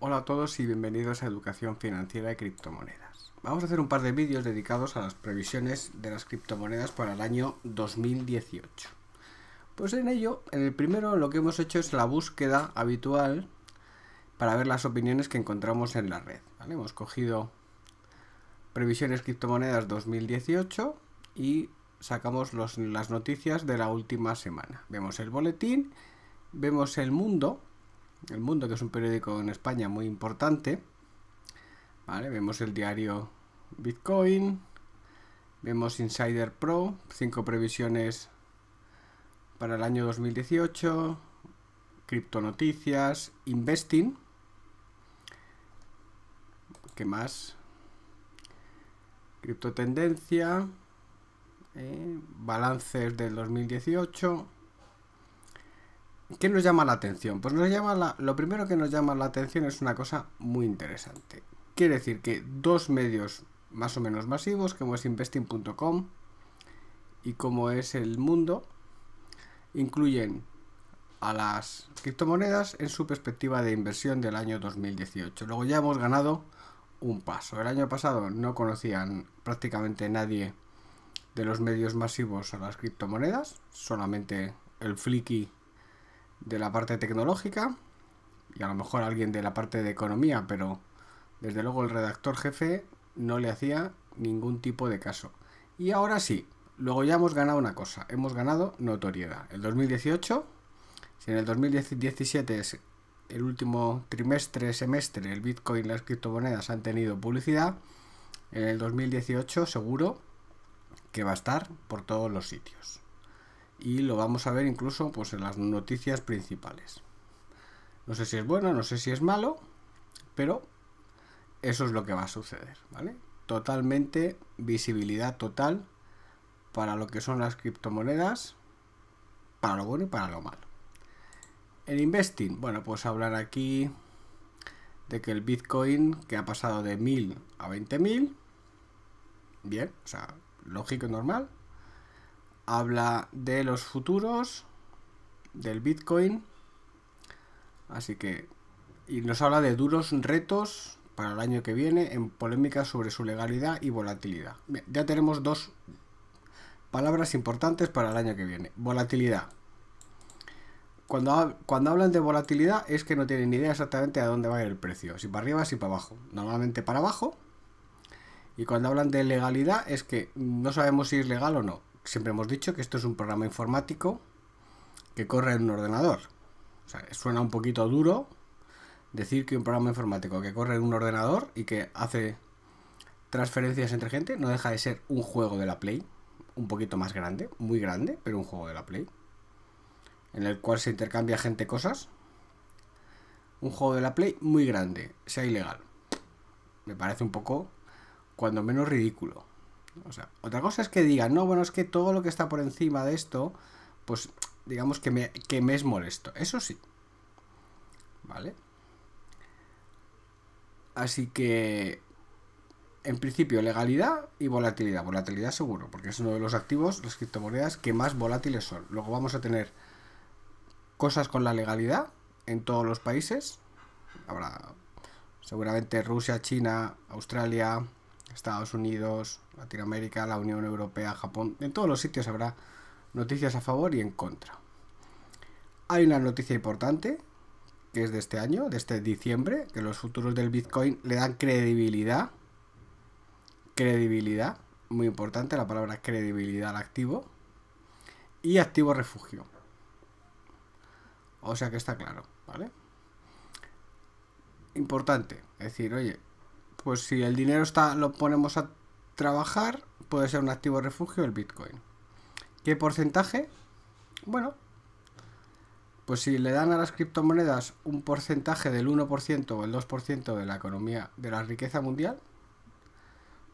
Hola a todos y bienvenidos a Educación Financiera de Criptomonedas. Vamos a hacer un par de vídeos dedicados a las previsiones de las criptomonedas para el año 2018. Pues en ello, en el primero lo que hemos hecho es la búsqueda habitual para ver las opiniones que encontramos en la red. Hemos cogido previsiones criptomonedas 2018 y sacamos las noticias de la última semana. Vemos el boletín, vemos el mundo el Mundo, que es un periódico en España muy importante. vemos el diario Bitcoin. Vemos Insider Pro, cinco previsiones para el año 2018. noticias Investing. ¿Qué más? Criptotendencia. Eh, balances del 2018 ¿Qué nos llama la atención? Pues nos llama lo primero que nos llama la atención es una cosa muy interesante. Quiere decir que dos medios más o menos masivos, como es investing.com y como es el mundo, incluyen a las criptomonedas en su perspectiva de inversión del año 2018. Luego ya hemos ganado un paso. El año pasado no conocían prácticamente nadie de los medios masivos a las criptomonedas, solamente el Flicky de la parte tecnológica y a lo mejor alguien de la parte de economía, pero desde luego el redactor jefe no le hacía ningún tipo de caso. Y ahora sí, luego ya hemos ganado una cosa, hemos ganado notoriedad. El 2018, si en el 2017 es el último trimestre, semestre, el Bitcoin y las criptomonedas han tenido publicidad, en el 2018 seguro que va a estar por todos los sitios y lo vamos a ver incluso pues, en las noticias principales. No sé si es bueno, no sé si es malo, pero eso es lo que va a suceder, ¿vale? Totalmente visibilidad total para lo que son las criptomonedas, para lo bueno y para lo malo. El investing, bueno, pues hablar aquí de que el Bitcoin que ha pasado de 1000 a 20.000, bien, o sea, lógico y normal, habla de los futuros, del Bitcoin, así que... Y nos habla de duros retos para el año que viene en polémicas sobre su legalidad y volatilidad. ya tenemos dos palabras importantes para el año que viene. Volatilidad. Cuando, cuando, hablan de volatilidad es que no tienen ni idea exactamente a dónde va a ir el precio, si para arriba, si para abajo, normalmente para abajo. Y cuando hablan de legalidad es que no sabemos si es legal o no siempre hemos dicho que esto es un programa informático que corre en un ordenador. suena un poquito duro decir que un programa informático que corre en un ordenador y que hace transferencias entre gente no deja de ser un juego de la Play, un poquito más grande, muy grande, pero un juego de la Play, en el cual se intercambia gente cosas. Un juego de la Play muy grande, sea ilegal. Me parece un poco, cuando menos, ridículo otra cosa es que digan, no, bueno, es que todo lo que está por encima de esto, pues digamos que me, que me es molesto. Eso sí. ¿Vale? Así que, en principio, legalidad y volatilidad. Volatilidad seguro, porque es uno de los activos, las criptomonedas, que más volátiles son. Luego vamos a tener cosas con la legalidad en todos los países. Ahora seguramente Rusia, China, Australia, Estados Unidos, Latinoamérica, la Unión Europea, Japón, en todos los sitios habrá noticias a favor y en contra. Hay una noticia importante, que es de este año, de este diciembre, que los futuros del Bitcoin le dan credibilidad. Credibilidad, muy importante la palabra credibilidad al activo. Y activo refugio. O sea que está claro, ¿vale? Importante, es decir, oye, pues si el dinero está, lo ponemos a trabajar, puede ser un activo refugio el Bitcoin. ¿Qué porcentaje? Bueno, pues si le dan a las criptomonedas un porcentaje del 1% o el 2% de la economía, de la riqueza mundial,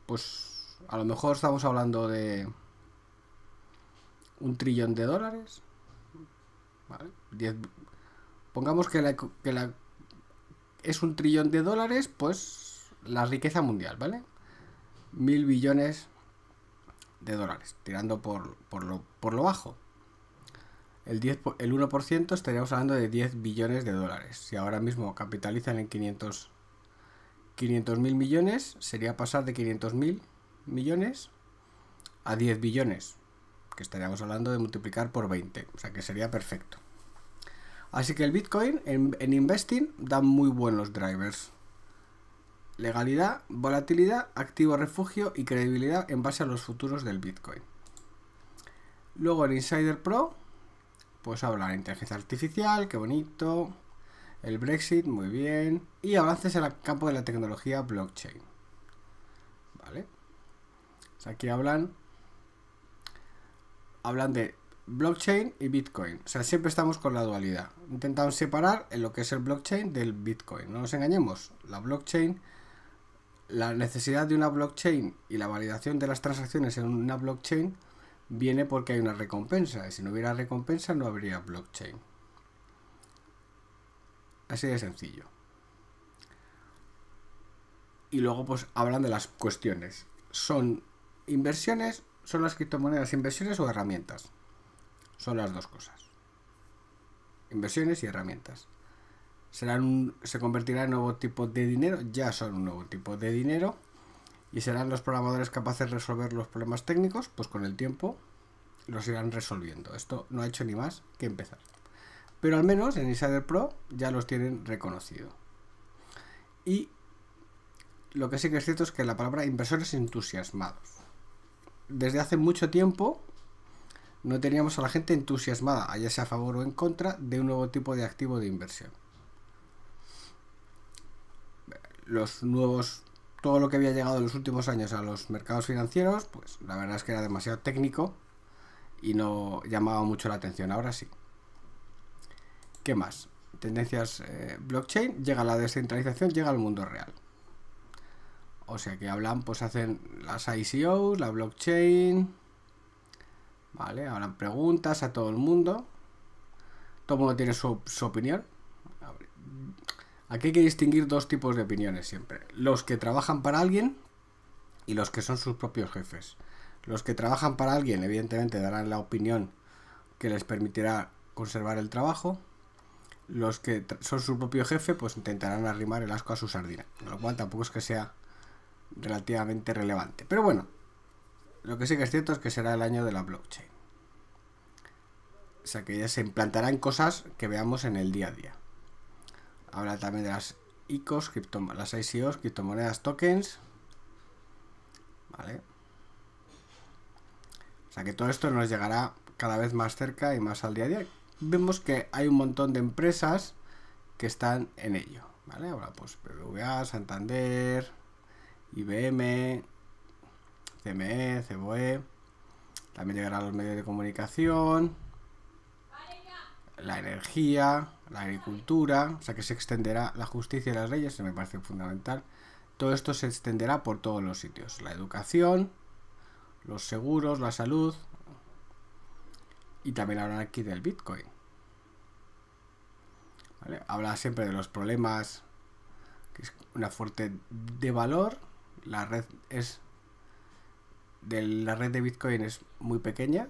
pues a lo mejor estamos hablando de un trillón de dólares. ¿vale? pongamos que, la, que la, es un trillón de dólares, pues la riqueza mundial, ¿vale? Mil billones de dólares, tirando por, lo, por lo bajo. El, 10, el 1% estaríamos hablando de 10 billones de dólares. Si ahora mismo capitalizan en 500 mil millones, sería pasar de 500 mil millones a 10 billones, que estaríamos hablando de multiplicar por 20, o sea que sería perfecto. Así que el Bitcoin en, en Investing da muy buenos drivers legalidad, volatilidad, activo refugio y credibilidad en base a los futuros del Bitcoin. Luego en Insider Pro, pues habla de inteligencia artificial, qué bonito, el Brexit, muy bien, y avances en el campo de la tecnología blockchain. ¿Vale? aquí hablan, hablan de blockchain y Bitcoin. O sea, siempre estamos con la dualidad. Intentamos separar en lo que es el blockchain del Bitcoin. No nos engañemos, la blockchain la necesidad de una blockchain y la validación de las transacciones en una blockchain viene porque hay una recompensa. Y si no hubiera recompensa no habría blockchain. Así de sencillo. Y luego pues hablan de las cuestiones. ¿Son inversiones? ¿Son las criptomonedas inversiones o herramientas? Son las dos cosas. Inversiones y herramientas se convertirá en nuevo tipo de dinero, ya son un nuevo tipo de dinero, y serán los programadores capaces de resolver los problemas técnicos, pues con el tiempo los irán resolviendo. Esto no ha hecho ni más que empezar. Pero al menos en Insider Pro ya los tienen reconocido. Y lo que sí que es cierto es que la palabra inversores entusiasmados. Desde hace mucho tiempo no teníamos a la gente entusiasmada, ya sea a favor o en contra, de un nuevo tipo de activo de inversión los nuevos, todo lo que había llegado en los últimos años a los mercados financieros, pues la verdad es que era demasiado técnico y no llamaba mucho la atención. Ahora sí. ¿Qué más? Tendencias eh, blockchain, llega la descentralización, llega al mundo real. O sea que hablan, pues hacen las ICOs, la blockchain. Vale, hablan preguntas a todo el mundo. Todo el mundo tiene su, su opinión. Aquí hay que distinguir dos tipos de opiniones siempre. Los que trabajan para alguien y los que son sus propios jefes. Los que trabajan para alguien, evidentemente, darán la opinión que les permitirá conservar el trabajo. Los que son su propio jefe, pues intentarán arrimar el asco a su sardina. Lo cual tampoco es que sea relativamente relevante. Pero bueno, lo que sí que es cierto es que será el año de la blockchain. O sea que ya se implantarán cosas que veamos en el día a día. Habla también de las ICOs, las ICOs, criptomonedas, tokens. Vale. O sea que todo esto nos llegará cada vez más cerca y más al día a día. Vemos que hay un montón de empresas que están en ello. Ahora pues BBVA, Santander, IBM, CME, CBOE. También llegará los medios de comunicación, la energía, la agricultura, o sea que se extenderá la justicia y las leyes, se me parece fundamental. Todo esto se extenderá por todos los sitios. La educación, los seguros, la salud y también hablar aquí del Bitcoin. Habla siempre de los problemas, que es una fuerte de valor. La red es de la red de Bitcoin es muy pequeña,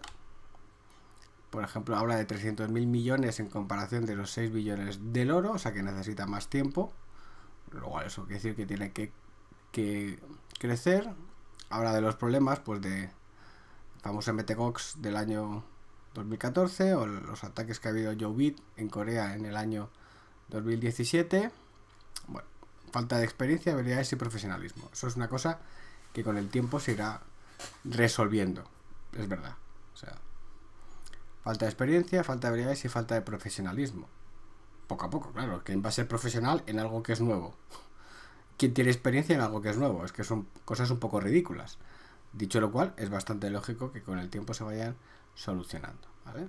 por ejemplo, habla de 300.000 millones en comparación de los 6 billones del oro, o sea que necesita más tiempo. Luego eso quiere decir que tiene que, crecer. Habla de los problemas, pues de famoso MTGOX del año 2014 o los ataques que ha habido Bid en Corea en el año 2017. Bueno, falta de experiencia, habilidades y profesionalismo. Eso es una cosa que con el tiempo se irá resolviendo. Es verdad. O sea, Falta de experiencia, falta de habilidades y falta de profesionalismo. Poco a poco, claro. ¿Quién va a ser profesional en algo que es nuevo? ¿Quién tiene experiencia en algo que es nuevo? Es que son cosas un poco ridículas. Dicho lo cual, es bastante lógico que con el tiempo se vayan solucionando. ¿vale?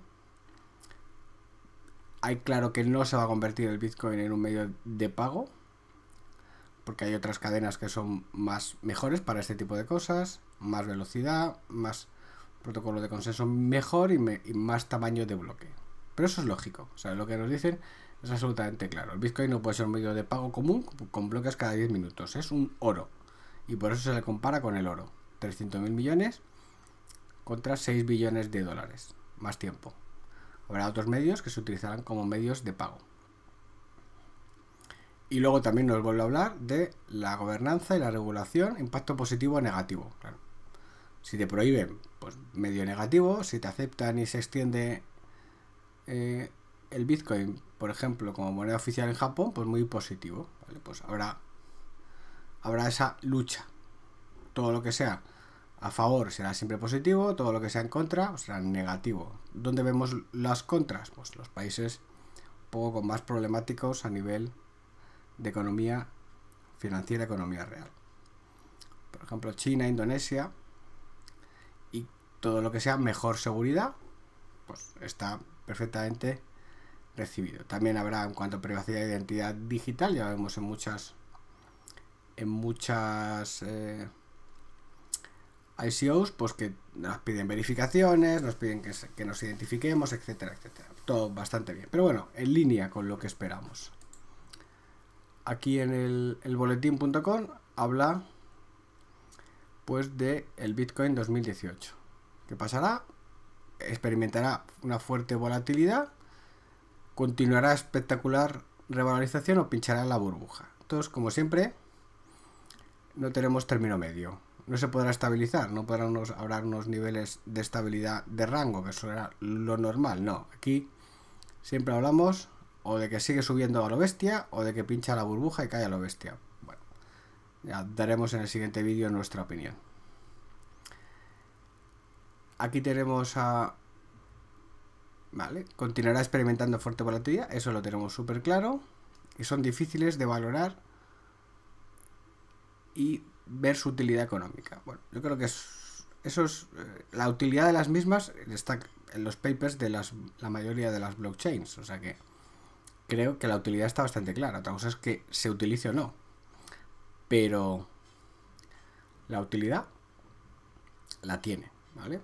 Hay claro que no se va a convertir el Bitcoin en un medio de pago, porque hay otras cadenas que son más mejores para este tipo de cosas, más velocidad, más protocolo de consenso mejor y, más tamaño de bloque. Pero eso es lógico, o sea, lo que nos dicen es absolutamente claro. El Bitcoin no puede ser un medio de pago común con bloques cada 10 minutos, es un oro. Y por eso se le compara con el oro. 300.000 mil millones contra 6 billones de dólares, más tiempo. Habrá otros medios que se utilizarán como medios de pago. Y luego también nos vuelve a hablar de la gobernanza y la regulación, impacto positivo o negativo. Claro. Si te prohíben, pues medio negativo. Si te aceptan y se extiende eh, el Bitcoin, por ejemplo, como moneda oficial en Japón, pues muy positivo. Pues habrá, habrá esa lucha. Todo lo que sea a favor será siempre positivo, todo lo que sea en contra será negativo. ¿Dónde vemos las contras? Pues los países un poco más problemáticos a nivel de economía financiera, economía real. Por ejemplo, China, Indonesia, todo lo que sea mejor seguridad, pues está perfectamente recibido. También habrá en cuanto a privacidad de identidad digital, ya vemos en muchas en muchas eh, ICOs, pues que nos piden verificaciones, nos piden que, nos identifiquemos, etcétera, etcétera. Todo bastante bien. Pero bueno, en línea con lo que esperamos. Aquí en el, el boletín.com habla pues de el Bitcoin 2018. ¿Qué pasará? Experimentará una fuerte volatilidad, continuará espectacular revalorización o pinchará la burbuja. Entonces, como siempre, no tenemos término medio. No se podrá estabilizar, no podrán unos, unos niveles de estabilidad de rango, que eso era lo normal. No, aquí siempre hablamos o de que sigue subiendo a lo bestia o de que pincha la burbuja y cae a lo bestia. Bueno, ya daremos en el siguiente vídeo nuestra opinión. Aquí tenemos a... Vale, continuará experimentando fuerte volatilidad, eso lo tenemos súper claro. Y son difíciles de valorar y ver su utilidad económica. Bueno, yo creo que eso es... Eh, la utilidad de las mismas está en los papers de la mayoría de las blockchains, o sea que creo que la utilidad está bastante clara. Otra cosa es que se utilice o no. Pero la utilidad la tiene, ¿vale?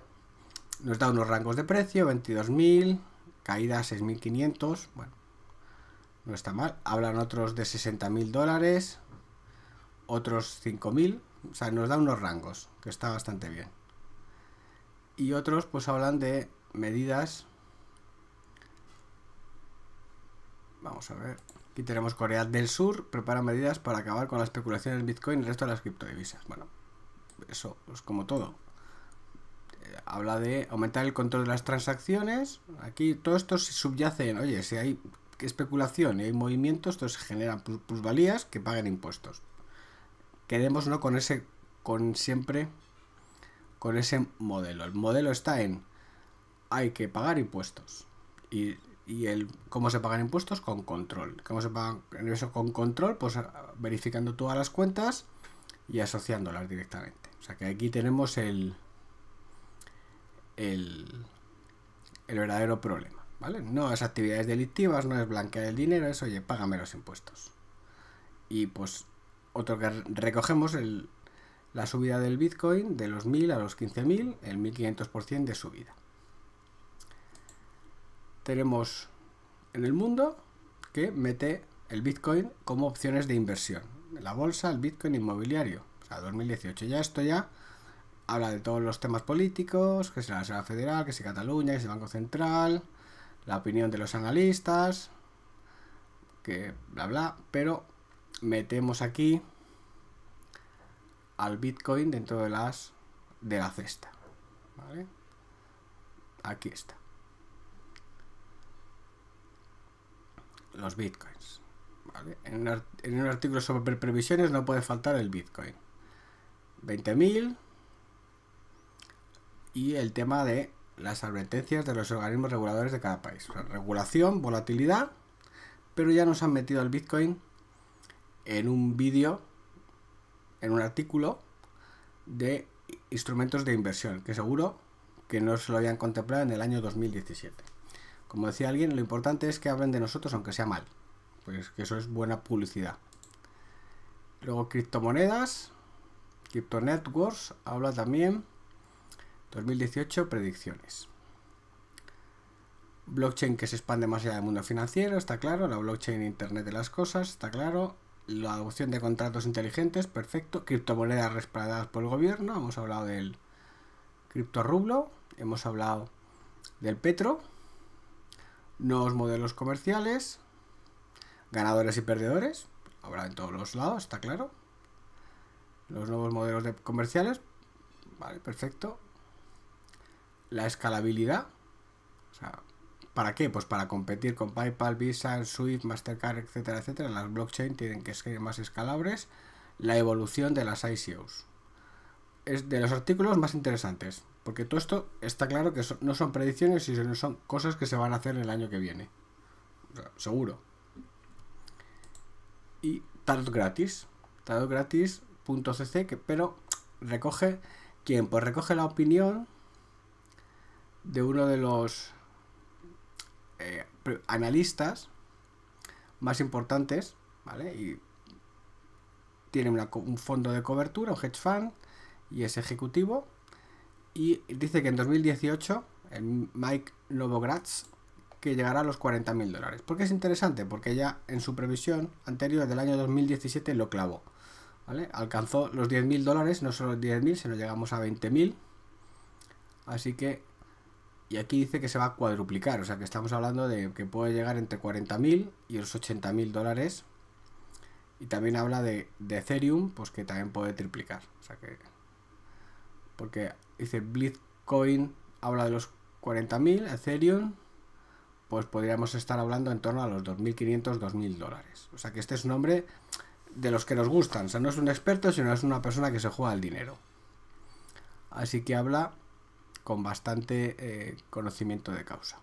nos da unos rangos de precio, 22.000, caída 6.500, bueno, no está mal. Hablan otros de 60.000 dólares, otros 5.000, o sea, nos da unos rangos, que está bastante bien. Y otros pues hablan de medidas. Vamos a ver. Aquí tenemos Corea del Sur, prepara medidas para acabar con la especulación del Bitcoin y el resto de las criptodivisas. Bueno, eso es pues, como todo habla de aumentar el control de las transacciones. Aquí todo esto se subyace en, oye, si hay especulación y hay movimientos, esto se generan plusvalías que paguen impuestos. Quedémonos ¿no? con ese, con siempre, con ese modelo. El modelo está en, hay que pagar impuestos. Y, el cómo se pagan impuestos con control. ¿Cómo se pagan eso con control? Pues ah, verificando todas las cuentas y asociándolas directamente. O sea que aquí tenemos el, el, verdadero problema. ¿vale? No es actividades delictivas, no es blanquear el dinero, es oye, págame los impuestos. Y pues otro que recogemos la subida del Bitcoin de los 1000 a los 15000, el 1500% de subida. Tenemos en el mundo que mete el Bitcoin como opciones de inversión. La bolsa, el Bitcoin inmobiliario. O sea, 2018 ya esto ya habla de todos los temas políticos, que sea la Reserva Federal, que sea Cataluña, que sea el Banco Central, la opinión de los analistas, que bla bla, pero metemos aquí al Bitcoin dentro de las de la cesta, Aquí está. Los Bitcoins, En en un artículo sobre previsiones no puede faltar el Bitcoin. 20.000 y el tema de las advertencias de los organismos reguladores de cada país. regulación, volatilidad, pero ya nos han metido al Bitcoin en un vídeo, en un artículo de instrumentos de inversión, que seguro que no se lo habían contemplado en el año 2017. Como decía alguien, lo importante es que hablen de nosotros aunque sea mal, pues que eso es buena publicidad. Luego criptomonedas, Crypto Networks habla también 2018, predicciones. Blockchain que se expande más allá del mundo financiero, está claro. La blockchain Internet de las cosas, está claro. La adopción de contratos inteligentes, perfecto. Criptomonedas respaldadas por el gobierno, hemos hablado del rublo. hemos hablado del petro. Nuevos modelos comerciales, ganadores y perdedores, habrá en todos los lados, está claro. Los nuevos modelos de comerciales, vale, perfecto la escalabilidad. O sea, ¿Para qué? Pues para competir con PayPal, Visa, Swift, Mastercard, etcétera, etcétera. Las blockchain tienen que ser más escalables. La evolución de las ICOs. Es de los artículos más interesantes. Porque todo esto está claro que no son predicciones, y son cosas que se van a hacer el año que viene. seguro. Y Tarot gratis. Tarot gratis.cc, pero recoge. ¿Quién? Pues recoge la opinión de uno de los eh, analistas más importantes, ¿vale? Y tiene un fondo de cobertura, un hedge fund, y es ejecutivo. Y dice que en 2018 Mike Novogratz que llegará a los 40.000 dólares. ¿Por qué es interesante? Porque ya en su previsión anterior del año 2017 lo clavó. ¿vale? Alcanzó los 10.000 dólares, no solo 10.000, sino llegamos a 20.000. Así que y aquí dice que se va a cuadruplicar, o sea que estamos hablando de que puede llegar entre 40.000 y los 80.000 dólares. Y también habla de, Ethereum, pues que también puede triplicar. O sea que. Porque dice Bitcoin habla de los 40.000, Ethereum, pues podríamos estar hablando en torno a los 2.500, 2.000 dólares. O sea que este es un hombre de los que nos gustan. O sea, no es un experto, sino es una persona que se juega al dinero. Así que habla con bastante eh, conocimiento de causa.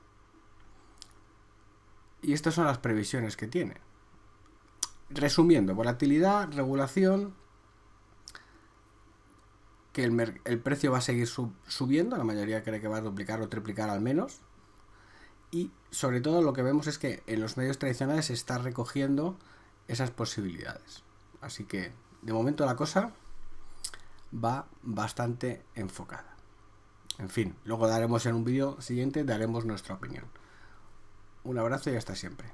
Y estas son las previsiones que tiene. Resumiendo, volatilidad, regulación, que el, precio va a seguir subiendo, la mayoría cree que va a duplicar o triplicar al menos. Y sobre todo lo que vemos es que en los medios tradicionales se está recogiendo esas posibilidades. Así que de momento la cosa va bastante enfocada. En fin, luego daremos en un vídeo siguiente, daremos nuestra opinión. Un abrazo y hasta siempre.